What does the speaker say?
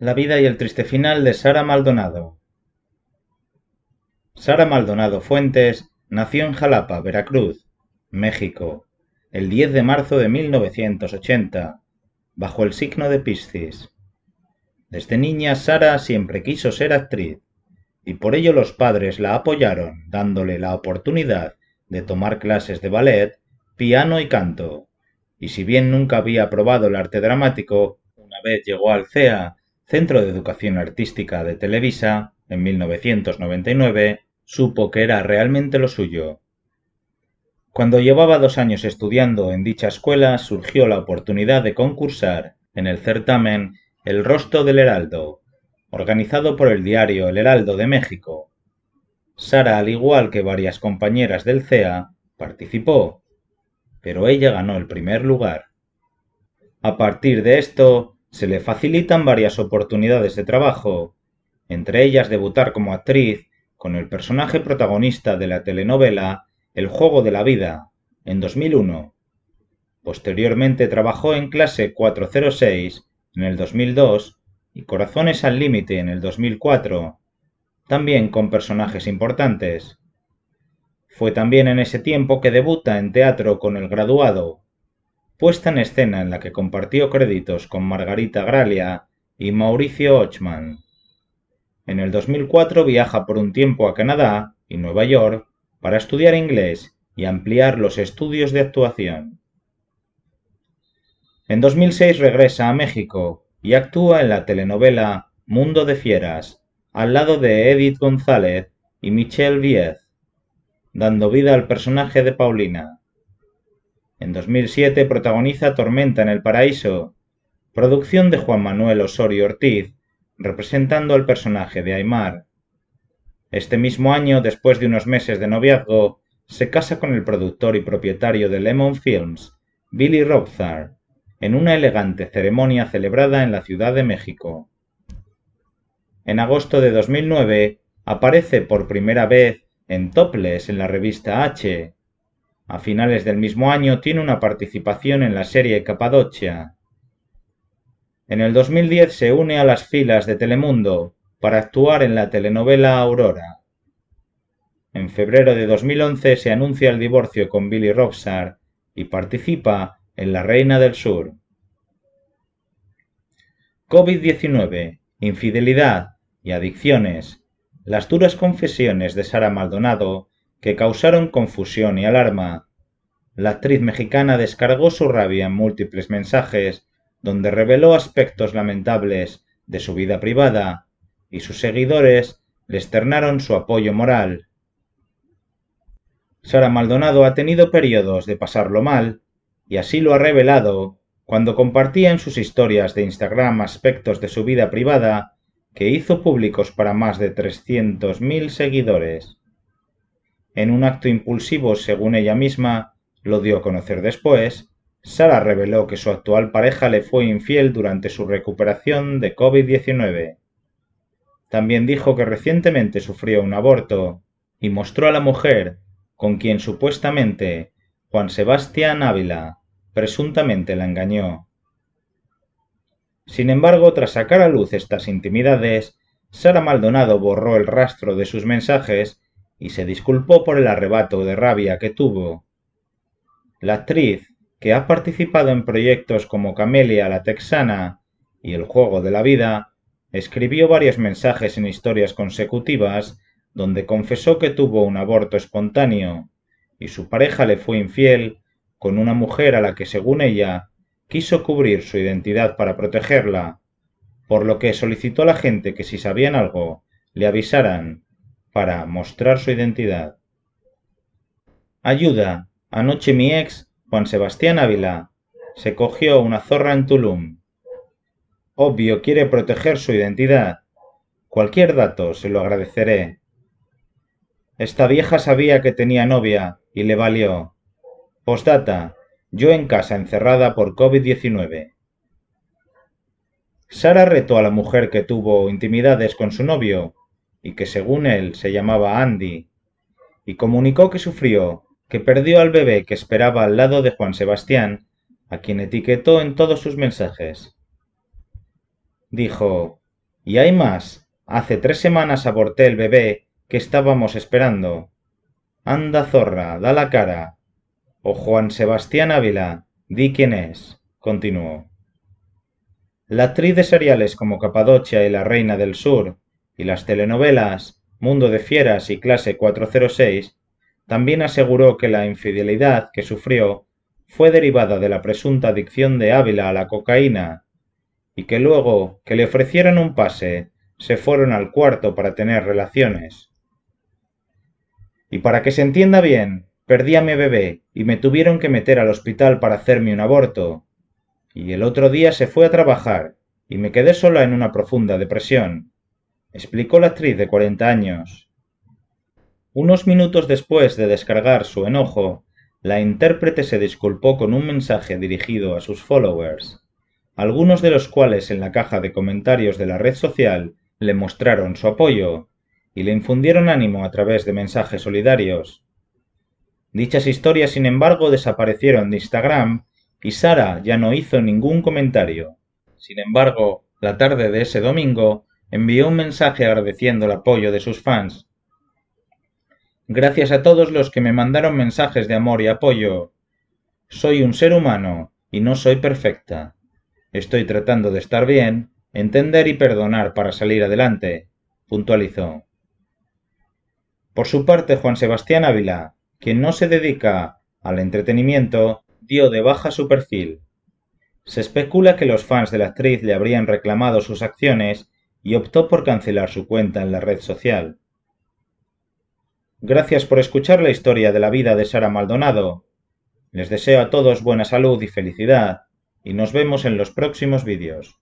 La vida y el triste final de Sara Maldonado. Sara Maldonado Fuentes nació en Jalapa, Veracruz, México, el 10 de marzo de 1980, bajo el signo de Piscis. Desde niña Sara siempre quiso ser actriz, y por ello los padres la apoyaron, dándole la oportunidad de tomar clases de ballet, piano y canto. Y si bien nunca había probado el arte dramático, una vez llegó al CEA, Centro de Educación Artística de Televisa, en 1999, supo que era realmente lo suyo. Cuando llevaba dos años estudiando en dicha escuela, surgió la oportunidad de concursar en el certamen El Rostro del Heraldo, organizado por el diario El Heraldo de México. Sara, al igual que varias compañeras del CEA, participó, pero ella ganó el primer lugar. A partir de esto, se le facilitan varias oportunidades de trabajo, entre ellas debutar como actriz con el personaje protagonista de la telenovela El juego de la vida, en 2001. Posteriormente trabajó en clase 406 en el 2002 y Corazones al Límite en el 2004, también con personajes importantes. Fue también en ese tiempo que debuta en teatro con El Graduado, puesta en escena en la que compartió créditos con Margarita Gralia y Mauricio Ochman. En el 2004 viaja por un tiempo a Canadá y Nueva York para estudiar inglés y ampliar los estudios de actuación. En 2006 regresa a México y actúa en la telenovela Mundo de Fieras, al lado de Edith González y Michelle Viez, dando vida al personaje de Paulina. En 2007 protagoniza Tormenta en el Paraíso, producción de Juan Manuel Osorio Ortiz, representando al personaje de Aymar. Este mismo año, después de unos meses de noviazgo, se casa con el productor y propietario de Lemon Films, Billy Robzar, en una elegante ceremonia celebrada en la Ciudad de México. En agosto de 2009 aparece por primera vez en Topless en la revista H, a finales del mismo año tiene una participación en la serie Capadocia. En el 2010 se une a las filas de Telemundo para actuar en la telenovela Aurora. En febrero de 2011 se anuncia el divorcio con Billy Robsar y participa en La Reina del Sur. COVID-19, infidelidad y adicciones. Las duras confesiones de Sara Maldonado que causaron confusión y alarma. La actriz mexicana descargó su rabia en múltiples mensajes, donde reveló aspectos lamentables de su vida privada, y sus seguidores le externaron su apoyo moral. Sara Maldonado ha tenido periodos de pasarlo mal, y así lo ha revelado cuando compartía en sus historias de Instagram aspectos de su vida privada que hizo públicos para más de 300.000 seguidores. En un acto impulsivo, según ella misma lo dio a conocer después, Sara reveló que su actual pareja le fue infiel durante su recuperación de COVID-19. También dijo que recientemente sufrió un aborto y mostró a la mujer con quien supuestamente Juan Sebastián Ávila presuntamente la engañó. Sin embargo, tras sacar a luz estas intimidades, Sara Maldonado borró el rastro de sus mensajes y se disculpó por el arrebato de rabia que tuvo. La actriz, que ha participado en proyectos como Camelia la Texana y El Juego de la Vida, escribió varios mensajes en historias consecutivas donde confesó que tuvo un aborto espontáneo y su pareja le fue infiel con una mujer a la que, según ella, quiso cubrir su identidad para protegerla, por lo que solicitó a la gente que si sabían algo, le avisaran para mostrar su identidad. Ayuda. Anoche mi ex, Juan Sebastián Ávila, se cogió una zorra en Tulum. Obvio quiere proteger su identidad. Cualquier dato se lo agradeceré. Esta vieja sabía que tenía novia y le valió. Postdata. Yo en casa encerrada por COVID-19. Sara retó a la mujer que tuvo intimidades con su novio y que según él se llamaba Andy, y comunicó que sufrió, que perdió al bebé que esperaba al lado de Juan Sebastián, a quien etiquetó en todos sus mensajes. Dijo, y hay más, hace tres semanas aborté el bebé que estábamos esperando. Anda zorra, da la cara. O Juan Sebastián Ávila, di quién es, continuó. La actriz de seriales como Capadocia y La Reina del Sur y las telenovelas Mundo de Fieras y Clase 406, también aseguró que la infidelidad que sufrió fue derivada de la presunta adicción de Ávila a la cocaína, y que luego que le ofrecieran un pase, se fueron al cuarto para tener relaciones. Y para que se entienda bien, perdí a mi bebé y me tuvieron que meter al hospital para hacerme un aborto. Y el otro día se fue a trabajar y me quedé sola en una profunda depresión explicó la actriz de 40 años. Unos minutos después de descargar su enojo, la intérprete se disculpó con un mensaje dirigido a sus followers, algunos de los cuales en la caja de comentarios de la red social le mostraron su apoyo y le infundieron ánimo a través de mensajes solidarios. Dichas historias, sin embargo, desaparecieron de Instagram y Sara ya no hizo ningún comentario. Sin embargo, la tarde de ese domingo, envió un mensaje agradeciendo el apoyo de sus fans. Gracias a todos los que me mandaron mensajes de amor y apoyo. Soy un ser humano y no soy perfecta. Estoy tratando de estar bien, entender y perdonar para salir adelante, puntualizó. Por su parte, Juan Sebastián Ávila, quien no se dedica al entretenimiento, dio de baja su perfil. Se especula que los fans de la actriz le habrían reclamado sus acciones y optó por cancelar su cuenta en la red social. Gracias por escuchar la historia de la vida de Sara Maldonado. Les deseo a todos buena salud y felicidad, y nos vemos en los próximos vídeos.